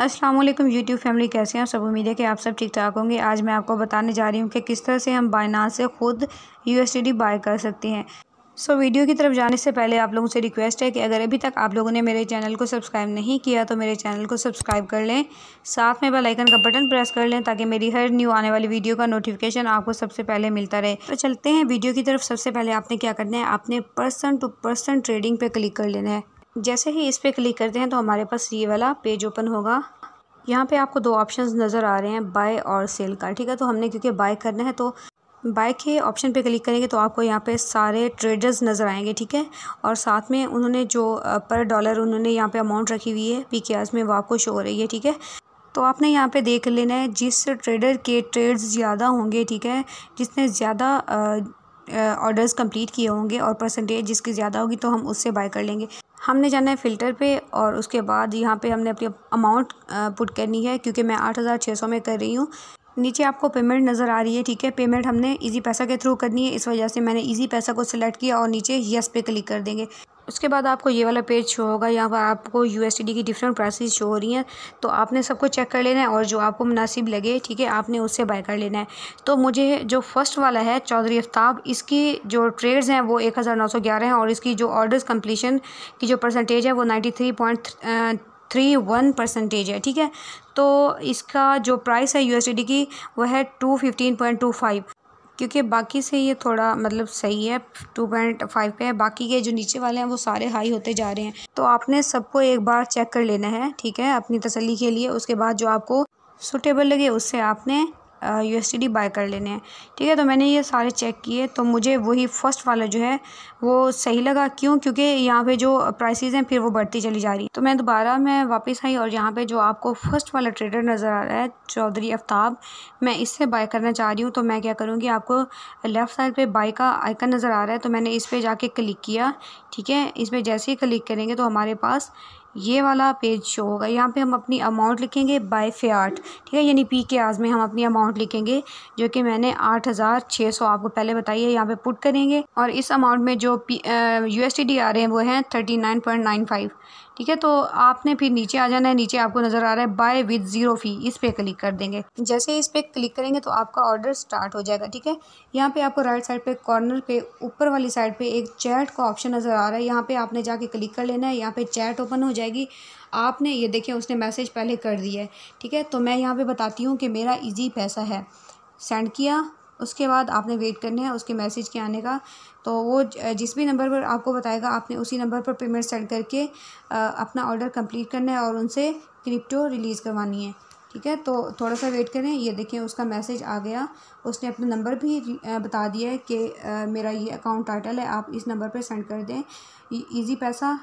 अस्सलाम वालेकुम YouTube family कैसे हैं सब उम्मीद है कि आप सब ठीक ठाक होंगे आज मैं आपको बताने जा रही हूँ कि किस तरह से हम बाइनास से खुद डी बाय कर सकते हैं सो so, वीडियो की तरफ जाने से पहले आप लोगों से रिक्वेस्ट है कि अगर अभी तक आप लोगों ने मेरे चैनल को सब्सक्राइब नहीं किया तो मेरे चैनल को सब्सक्राइब कर लें साथ में बेल आइकन का बटन प्रेस कर लें ताकि मेरी हर न्यू आने वाली वीडियो का नोटिफिकेशन आपको सबसे पहले मिलता रहे तो चलते हैं वीडियो की तरफ सबसे पहले आपने क्या करना है आपने पर्सन टू पर्सन ट्रेडिंग पर क्लिक कर लेना है जैसे ही इस पर क्लिक करते हैं तो हमारे पास ये वाला पेज ओपन होगा यहाँ पे आपको दो ऑप्शंस नज़र आ रहे हैं बाय और सेल का ठीक है तो हमने क्योंकि बाय करना है तो बाय के ऑप्शन पे क्लिक करेंगे तो आपको यहाँ पे सारे ट्रेडर्स नज़र आएंगे ठीक है और साथ में उन्होंने जो पर डॉलर उन्होंने यहाँ पे अमाउंट रखी हुई है पी में वो आपको शो हो रही है ठीक है तो आपने यहाँ पे देख लेना है जिस ट्रेडर के ट्रेड्स ज़्यादा होंगे ठीक है जिसने ज़्यादा ऑर्डर्स कंप्लीट किए होंगे और परसेंटेज जिसकी ज़्यादा होगी तो हम उससे बाय कर लेंगे हमने जाना है फ़िल्टर पे और उसके बाद यहाँ पे हमने अपनी अमाउंट पुट करनी है क्योंकि मैं आठ हज़ार छः सौ में कर रही हूँ नीचे आपको पेमेंट नज़र आ रही है ठीक है पेमेंट हमने इजी पैसा के थ्रू करनी है इस वजह से मैंने इजी पैसा को सिलेक्ट किया और नीचे यस पे क्लिक कर देंगे उसके बाद आपको ये वाला पेज शो होगा यहाँ पर आपको यू की डिफरेंट प्राइसेस शो हो रही हैं तो आपने सबको चेक कर लेना है और जो आपको मुनासिब लगे ठीक है आपने उससे बाय कर लेना है तो मुझे जो फर्स्ट वाला है चौधरी आफ्ताब इसकी जो ट्रेड्स हैं वो एक हज़ार नौ सौ ग्यारह हैं और इसकी जो ऑर्डर्स कम्प्लीशन की जो परसेंटेज है वो ninety three point three one percentage है ठीक है तो इसका जो प्राइस है यू की वह है two fifteen point two five क्योंकि बाकी से ये थोड़ा मतलब सही है टू पॉइंट फाइव पे है बाकी के जो नीचे वाले हैं वो सारे हाई होते जा रहे हैं तो आपने सबको एक बार चेक कर लेना है ठीक है अपनी तसली के लिए उसके बाद जो आपको सुटेबल लगे उससे आपने यू एस बाय कर लेने हैं ठीक है तो मैंने ये सारे चेक किए तो मुझे वही फ़र्स्ट वाला जो है वो सही लगा क्यों क्योंकि यहाँ पे जो प्राइसेस हैं फिर वो बढ़ती चली जा रही है तो मैं दोबारा मैं वापस आई और यहाँ पे जो आपको फ़र्स्ट वाला ट्रेडर नज़र आ रहा है चौधरी आफ्ताब मैं इससे बाय करना चाह रही हूँ तो मैं क्या करूँगी आपको लेफ़्ट साइड पर बाई का आइकन नज़र आ रहा है तो मैंने इस पर जाके क्लिक किया ठीक है इस पर जैसे ही क्लिक करेंगे तो हमारे पास ये वाला पेज शो होगा यहाँ पे हम अपनी अमाउंट लिखेंगे बाय फेआट ठीक है यानी पी के आज़ में हम अपनी अमाउंट लिखेंगे जो कि मैंने आठ हज़ार छः सौ आपको पहले बताई है यहाँ पे पुट करेंगे और इस अमाउंट में जो पी यू आ रहे हैं वो हैं thirty nine point nine five ठीक है तो आपने फिर नीचे आ जाना है नीचे आपको नज़र आ रहा है बाय विद ज़ीरो फ़ी इस पर क्लिक कर देंगे जैसे इस पर क्लिक करेंगे तो आपका ऑर्डर स्टार्ट हो जाएगा ठीक है यहाँ पे आपको राइट साइड पे कॉर्नर पे ऊपर वाली साइड पे एक चैट का ऑप्शन नज़र आ रहा है यहाँ पे आपने जाके क्लिक कर लेना है यहाँ पे चैट ओपन हो जाएगी आपने ये देखिए उसने मैसेज पहले कर दिया है ठीक है तो मैं यहाँ पर बताती हूँ कि मेरा ईजी पैसा है सेंड किया उसके बाद आपने वेट करना है उसके मैसेज के आने का तो वो जिस भी नंबर पर आपको बताएगा आपने उसी नंबर पर पेमेंट सेंड करके अपना ऑर्डर कंप्लीट करना है और उनसे क्रिप्टो रिलीज़ करवानी है ठीक है तो थोड़ा सा वेट करें ये देखें उसका मैसेज आ गया उसने अपना नंबर भी बता दिया है कि मेरा ये अकाउंट टाइटल है आप इस नंबर पर सेंड कर दें ईजी पैसा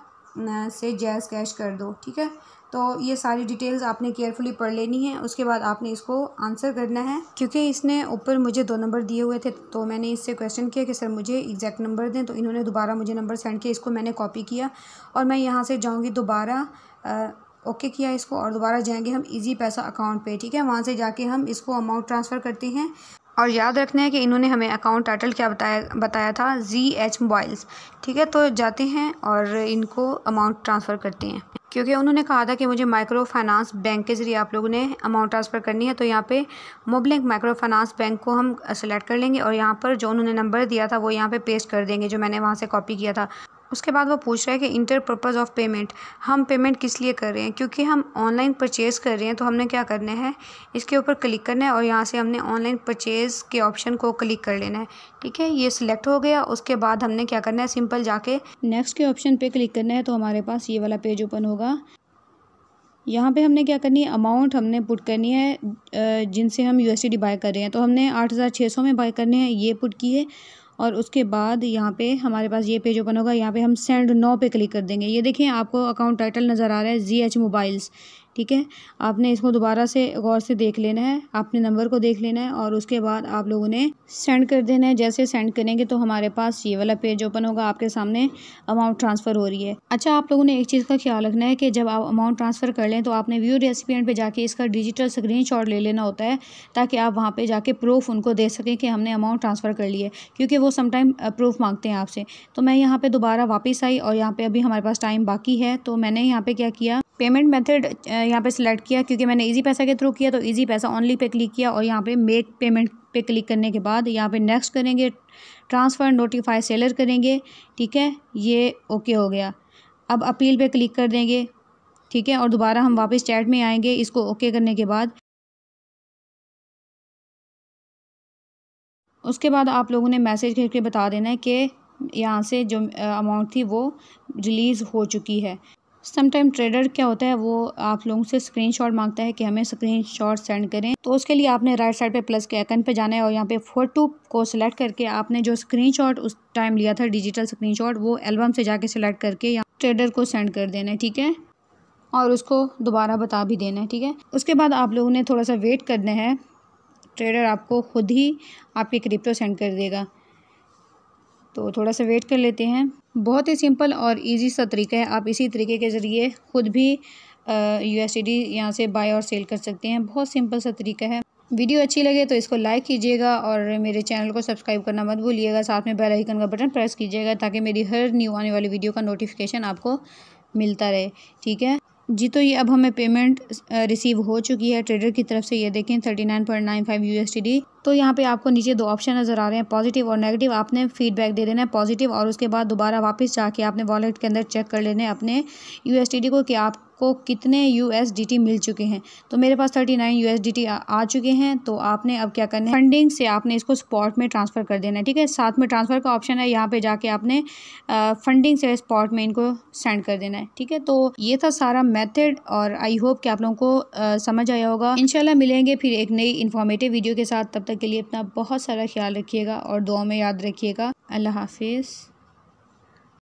से जैज़ कैश कर दो ठीक है तो ये सारी डिटेल्स आपने केयरफुली पढ़ लेनी है उसके बाद आपने इसको आंसर करना है क्योंकि इसने ऊपर मुझे दो नंबर दिए हुए थे तो मैंने इससे क्वेश्चन किया कि सर मुझे एग्जैक्ट नंबर दें तो इन्होंने दोबारा मुझे नंबर सेंड किया इसको मैंने कॉपी किया और मैं यहाँ से जाऊँगी दोबारा ओके किया इसको और दोबारा जाएंगे हम इजी पैसा अकाउंट पर ठीक है वहाँ से जाके हम इसको अमाउंट ट्रांसफ़र करते हैं और याद रखना है कि इन्होंने हमें अकाउंट टाइटल क्या बताया बताया था जी एच मोबाइल्स ठीक है तो जाते हैं और इनको अमाउंट ट्रांसफ़र करते हैं क्योंकि उन्होंने कहा था कि मुझे माइक्रो फाइनेंस बैंक के ज़रिए आप लोगों ने अमाउंट ट्रांसफ़र करनी है तो यहाँ पे मोबलिंक माइक्रो फाइनेंस बैंक को हम सेलेक्ट कर लेंगे और यहाँ पर जो उन्होंने नंबर दिया था वो यहाँ पे पेस्ट कर देंगे जो मैंने वहाँ से कॉपी किया था उसके बाद वो पूछ रहा है कि इंटर पर्पज़ ऑफ़ पेमेंट हम पेमेंट किस लिए कर रहे हैं क्योंकि हम ऑनलाइन परचेज़ कर रहे हैं तो हमने क्या करना है इसके ऊपर क्लिक करना है और यहाँ से हमने ऑनलाइन परचेज़ के ऑप्शन को क्लिक कर लेना है ठीक है ये सिलेक्ट हो गया उसके बाद हमने क्या करना है सिंपल जाके नेक्स्ट के ऑप्शन पर क्लिक करना है तो हमारे पास ये वाला पेज ओपन होगा यहाँ पे हमने क्या करनी है अमाउंट हमने पुट करनी है जिनसे हम यूएसडी बाय कर रहे हैं तो हमने आठ हज़ार छः सौ में बाय करने हैं ये पुट की है और उसके बाद यहाँ पे हमारे पास ये पेज ओपन होगा यहाँ पे हम सेंड नो पे क्लिक कर देंगे ये देखें आपको अकाउंट टाइटल नज़र आ रहा है जी एच मोबाइल्स ठीक है आपने इसको दोबारा से गौर से देख लेना है आपने नंबर को देख लेना है और उसके बाद आप लोगों ने सेंड कर देना है जैसे सेंड करेंगे तो हमारे पास ये वाला पेज ओपन होगा आपके सामने अमाउंट ट्रांसफ़र हो रही है अच्छा आप लोगों ने एक चीज़ का ख्याल रखना है कि जब आप अमाउंट ट्रांसफ़र कर लें तो आपने व्यू रेसिपियट पर जाके इसका डिजिटल स्क्रीन ले लेना होता है ताकि आप वहाँ पर जाके प्रूफ उनको दे सकें कि हमने अमाउंट ट्रांसफ़र कर लिए क्योंकि वो समटाइम प्रूफ मांगते हैं आपसे तो मैं यहाँ पर दोबारा वापस आई और यहाँ पर अभी हमारे पास टाइम बाकी है तो मैंने यहाँ पर क्या किया पेमेंट मेथड यहाँ पे सिलेक्ट किया क्योंकि मैंने इजी पैसा के थ्रू किया तो इजी पैसा ओनली पे क्लिक किया और यहाँ पे मेक पेमेंट पे क्लिक करने के बाद यहाँ पे नेक्स्ट करेंगे ट्रांसफ़र नोटिफाई सेलर करेंगे ठीक है ये ओके हो गया अब अपील पे क्लिक कर देंगे ठीक है और दोबारा हम वापस चैट में आएंगे इसको ओके करने के बाद उसके बाद आप लोगों ने मैसेज करके बता देना है कि यहाँ से जो अमाउंट थी वो रिलीज़ हो चुकी है समटाइम ट्रेडर क्या होता है वो आप लोगों से स्क्रीनशॉट मांगता है कि हमें स्क्रीनशॉट सेंड करें तो उसके लिए आपने राइट साइड पे प्लस के आइकन पे जाना है और यहाँ पे फोटो को सिलेक्ट करके आपने जो स्क्रीनशॉट उस टाइम लिया था डिजिटल स्क्रीनशॉट वो एल्बम से जाके सिलेक्ट करके यहाँ ट्रेडर को सेंड कर देना है ठीक है और उसको दोबारा बता भी देना है ठीक है उसके बाद आप लोगों ने थोड़ा सा वेट करना है ट्रेडर आपको खुद ही आपके क्रिप्टो सेंड कर देगा तो थोड़ा सा वेट कर लेते हैं बहुत ही सिंपल और इजी सा तरीका है आप इसी तरीके के ज़रिए ख़ुद भी यू एस डी यहाँ से बाय और सेल कर सकते हैं बहुत सिंपल सा तरीका है वीडियो अच्छी लगे तो इसको लाइक कीजिएगा और मेरे चैनल को सब्सक्राइब करना मत भूलिएगा साथ में बेल आइकन का बटन प्रेस कीजिएगा ताकि मेरी हर न्यू आने वाली वीडियो का नोटिफिकेशन आपको मिलता रहे ठीक है जी तो ये अब हमें पेमेंट रिसीव हो चुकी है ट्रेडर की तरफ से ये देखें thirty nine point nine five USD तो यहाँ पे आपको नीचे दो ऑप्शन नज़र आ रहे हैं पॉजिटिव और नेगेटिव आपने फीडबैक दे देना है पॉजिटिव और उसके बाद दोबारा वापस जाके आपने वॉलेट के अंदर चेक कर लेना है अपने यू को कि आप को कितने यू मिल चुके हैं तो मेरे पास थर्टी नाइन यू आ चुके हैं तो आपने अब क्या करना है फंडिंग से आपने इसको स्पॉट में ट्रांसफ़र कर देना है ठीक है साथ में ट्रांसफ़र का ऑप्शन है यहाँ पे जाके आपने फंडिंग से स्पॉट में इनको सेंड कर देना है ठीक है तो ये था सारा मेथड और आई होप कि आप लोगों को आ, समझ आया होगा इनशाला मिलेंगे फिर एक नई इन्फॉर्मेटिव वीडियो के साथ तब तक के लिए अपना बहुत सारा ख्याल रखिएगा और दुआ में याद रखिएगा अल्लाह हाफिज़